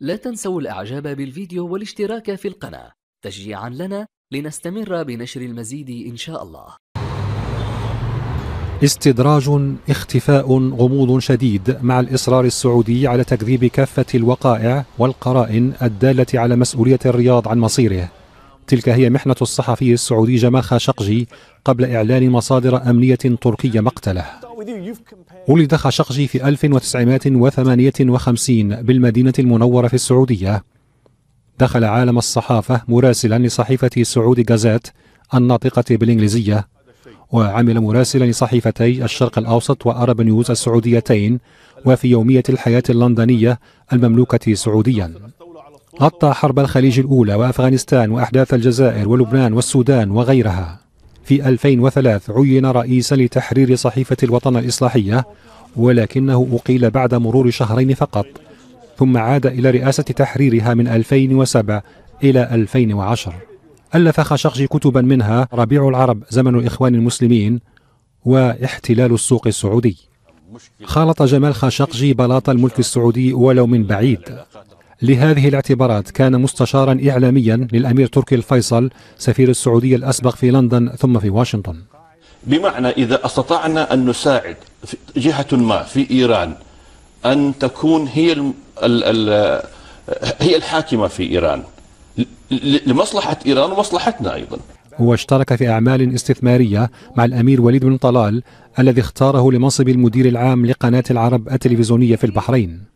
لا تنسوا الإعجاب بالفيديو والاشتراك في القناة تشجيعا لنا لنستمر بنشر المزيد إن شاء الله استدراج اختفاء غموض شديد مع الإصرار السعودي على تكذيب كافة الوقائع والقرائن الدالة على مسؤولية الرياض عن مصيره تلك هي محنة الصحفي السعودي جماخة شقجي قبل إعلان مصادر أمنية تركية مقتله ولد خشقجي في 1958 بالمدينة المنورة في السعودية دخل عالم الصحافة مراسلا لصحيفة سعود غازات الناطقة بالإنجليزية وعمل مراسلا لصحيفتي الشرق الأوسط وأرب نيوز السعوديتين وفي يومية الحياة اللندنية المملوكة سعوديا غطى حرب الخليج الأولى وأفغانستان وأحداث الجزائر ولبنان والسودان وغيرها في 2003 عين رئيسا لتحرير صحيفة الوطن الإصلاحية ولكنه أقيل بعد مرور شهرين فقط ثم عاد إلى رئاسة تحريرها من 2007 إلى 2010 ألف خشخش كتبا منها ربيع العرب زمن الإخوان المسلمين واحتلال السوق السعودي خالط جمال خاشقجي بلاط الملك السعودي ولو من بعيد لهذه الاعتبارات كان مستشارا إعلاميا للأمير تركي الفيصل سفير السعودية الأسبق في لندن ثم في واشنطن بمعنى إذا استطعنا أن نساعد جهة ما في إيران أن تكون هي الـ الـ الـ هي الحاكمة في إيران لمصلحة إيران ومصلحتنا أيضا واشترك في أعمال استثمارية مع الأمير وليد بن طلال الذي اختاره لمنصب المدير العام لقناة العرب التلفزيونية في البحرين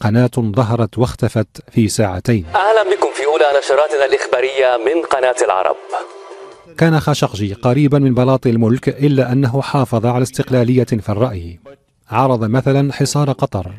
قناة ظهرت واختفت في ساعتين أهلا بكم في أولى نشراتنا الإخبارية من قناة العرب كان خاشقجي قريبا من بلاط الملك إلا أنه حافظ على استقلالية في الرأي عرض مثلا حصار قطر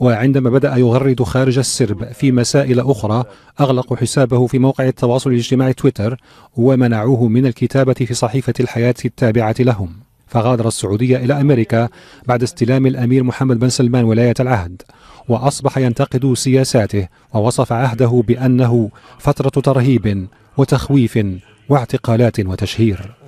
وعندما بدأ يغرد خارج السرب في مسائل أخرى أغلقوا حسابه في موقع التواصل الاجتماعي تويتر ومنعوه من الكتابة في صحيفة الحياة التابعة لهم فغادر السعودية إلى أمريكا بعد استلام الأمير محمد بن سلمان ولاية العهد وأصبح ينتقد سياساته ووصف عهده بأنه فترة ترهيب وتخويف واعتقالات وتشهير